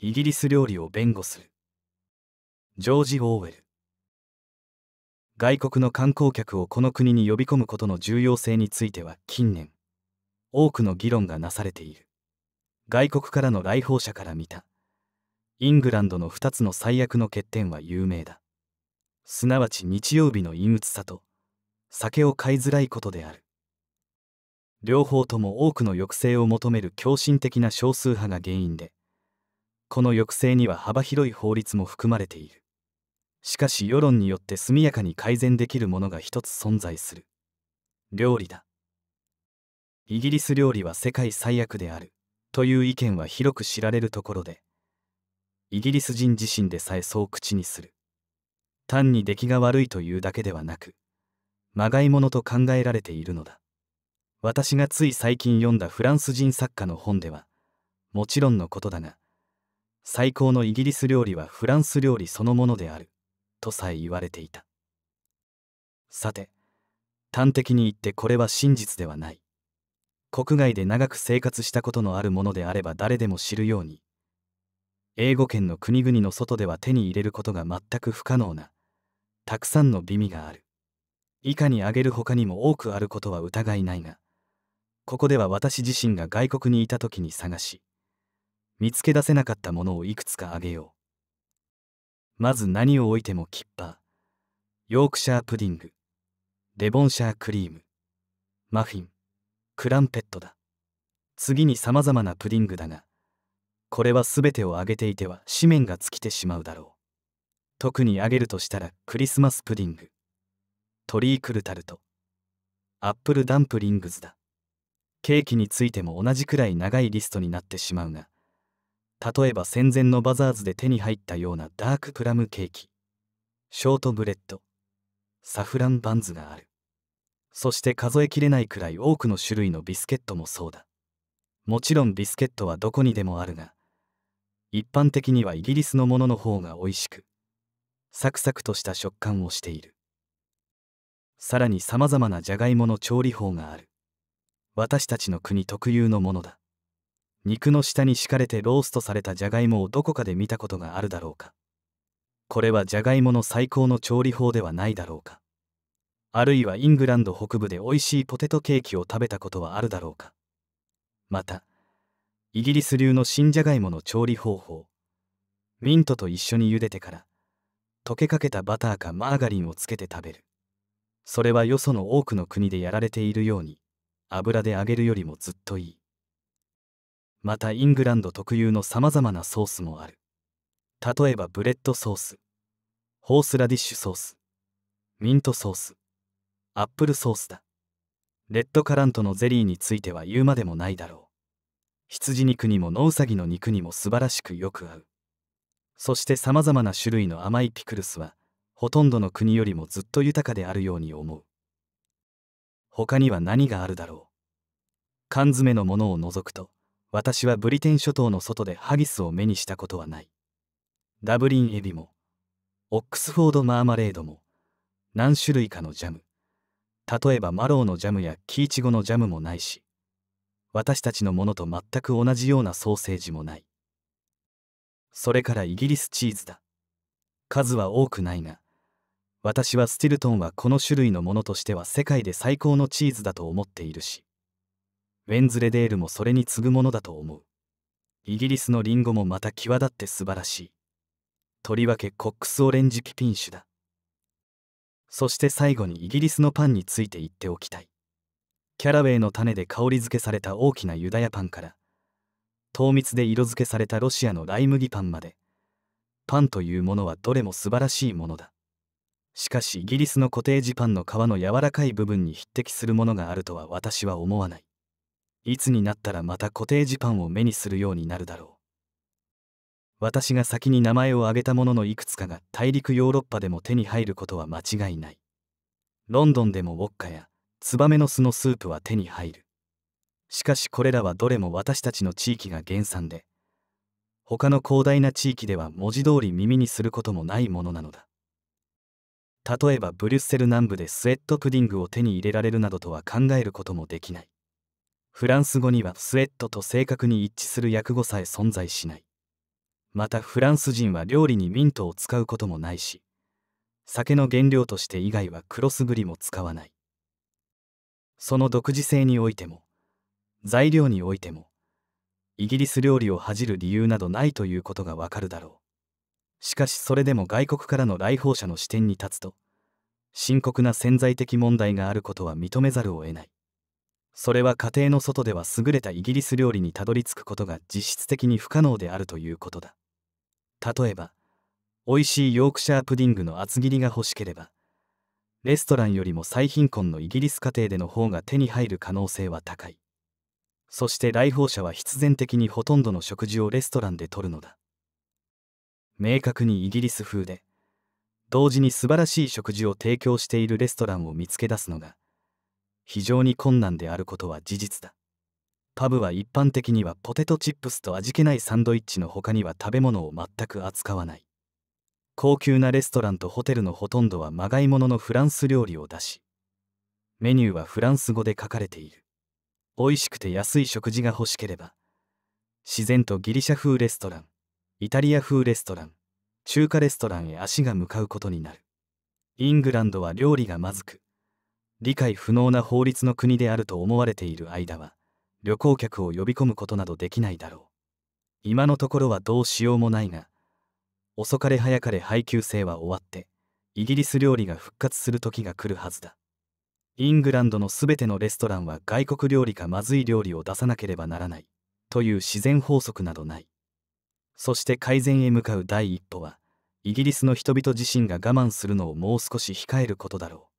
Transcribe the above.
イギリス料理を弁護するジョージ・オーウェル外国の観光客をこの国に呼び込むことの重要性については近年多くの議論がなされている外国からの来訪者から見たイングランドの2つの最悪の欠点は有名だすなわち日曜日の陰鬱さと酒を買いづらいことである両方とも多くの抑制を求める狂信的な少数派が原因でこの抑制には幅広い法律も含まれているしかし世論によって速やかに改善できるものが一つ存在する料理だイギリス料理は世界最悪であるという意見は広く知られるところでイギリス人自身でさえそう口にする単に出来が悪いというだけではなくまがいものと考えられているのだ私がつい最近読んだフランス人作家の本ではもちろんのことだが最高のイギリス料理はフランス料理そのものであるとさえ言われていたさて端的に言ってこれは真実ではない国外で長く生活したことのあるものであれば誰でも知るように英語圏の国々の外では手に入れることが全く不可能なたくさんの美味がある以下に挙げる他にも多くあることは疑いないがここでは私自身が外国にいた時に探し見つけ出せなかったものをいくつかあげようまず何を置いてもキッパーヨークシャープディングデボンシャークリームマフィンクランペットだ次にさまざまなプディングだがこれは全てをあげていては紙面が尽きてしまうだろう特にあげるとしたらクリスマスプディングトリークルタルトアップルダンプリングズだケーキについても同じくらい長いリストになってしまうが例えば戦前のバザーズで手に入ったようなダークプラムケーキショートブレッドサフランバンズがあるそして数えきれないくらい多くの種類のビスケットもそうだもちろんビスケットはどこにでもあるが一般的にはイギリスのものの方が美味しくサクサクとした食感をしているさらにさまざまなじゃがいもの調理法がある私たちの国特有のものだ肉の下に敷かれてローストされたじゃがいもをどこかで見たことがあるだろうかこれはじゃがいもの最高の調理法ではないだろうかあるいはイングランド北部で美味しいポテトケーキを食べたことはあるだろうかまたイギリス流の新じゃがいもの調理方法ミントと一緒に茹でてから溶けかけたバターかマーガリンをつけて食べるそれはよその多くの国でやられているように油で揚げるよりもずっといいまたイングランド特有のさまざまなソースもある例えばブレッドソースホースラディッシュソースミントソースアップルソースだレッドカラントのゼリーについては言うまでもないだろう羊肉にもノウサギの肉にも素晴らしくよく合うそしてさまざまな種類の甘いピクルスはほとんどの国よりもずっと豊かであるように思う他には何があるだろう缶詰のものを除くと私はブリテン諸島の外でハギスを目にしたことはないダブリンエビもオックスフォードマーマレードも何種類かのジャム例えばマローのジャムやキイチゴのジャムもないし私たちのものと全く同じようなソーセージもないそれからイギリスチーズだ数は多くないが私はスティルトンはこの種類のものとしては世界で最高のチーズだと思っているしウェンズレデールもそれに次ぐものだと思うイギリスのリンゴもまた際立って素晴らしいとりわけコックスオレンジキピン種だそして最後にイギリスのパンについて言っておきたいキャラウェイの種で香り付けされた大きなユダヤパンから糖蜜で色付けされたロシアのライ麦パンまでパンというものはどれも素晴らしいものだしかしイギリスのコテージパンの皮の柔らかい部分に匹敵するものがあるとは私は思わないいつになったらまた固定時ンを目にするようになるだろう私が先に名前を挙げたもののいくつかが大陸ヨーロッパでも手に入ることは間違いないロンドンでもウォッカやツバメの巣のスープは手に入るしかしこれらはどれも私たちの地域が原産で他の広大な地域では文字通り耳にすることもないものなのだ例えばブリュッセル南部でスウェットプディングを手に入れられるなどとは考えることもできないフランス語にはスウェットと正確に一致する訳語さえ存在しないまたフランス人は料理にミントを使うこともないし酒の原料として以外はクロスグリも使わないその独自性においても材料においてもイギリス料理を恥じる理由などないということがわかるだろうしかしそれでも外国からの来訪者の視点に立つと深刻な潜在的問題があることは認めざるを得ないそれは家庭の外では優れたイギリス料理にたどり着くことが実質的に不可能であるということだ例えば美味しいヨークシャープディングの厚切りが欲しければレストランよりも最貧困のイギリス家庭での方が手に入る可能性は高いそして来訪者は必然的にほとんどの食事をレストランでとるのだ明確にイギリス風で同時に素晴らしい食事を提供しているレストランを見つけ出すのが非常に困難であることは事実だパブは一般的にはポテトチップスと味気ないサンドイッチの他には食べ物を全く扱わない高級なレストランとホテルのほとんどはまがいもののフランス料理を出しメニューはフランス語で書かれている美味しくて安い食事が欲しければ自然とギリシャ風レストランイタリア風レストラン中華レストランへ足が向かうことになるイングランドは料理がまずく理解不能な法律の国であると思われている間は旅行客を呼び込むことなどできないだろう今のところはどうしようもないが遅かれ早かれ配給制は終わってイギリス料理が復活する時が来るはずだイングランドの全てのレストランは外国料理かまずい料理を出さなければならないという自然法則などないそして改善へ向かう第一歩はイギリスの人々自身が我慢するのをもう少し控えることだろう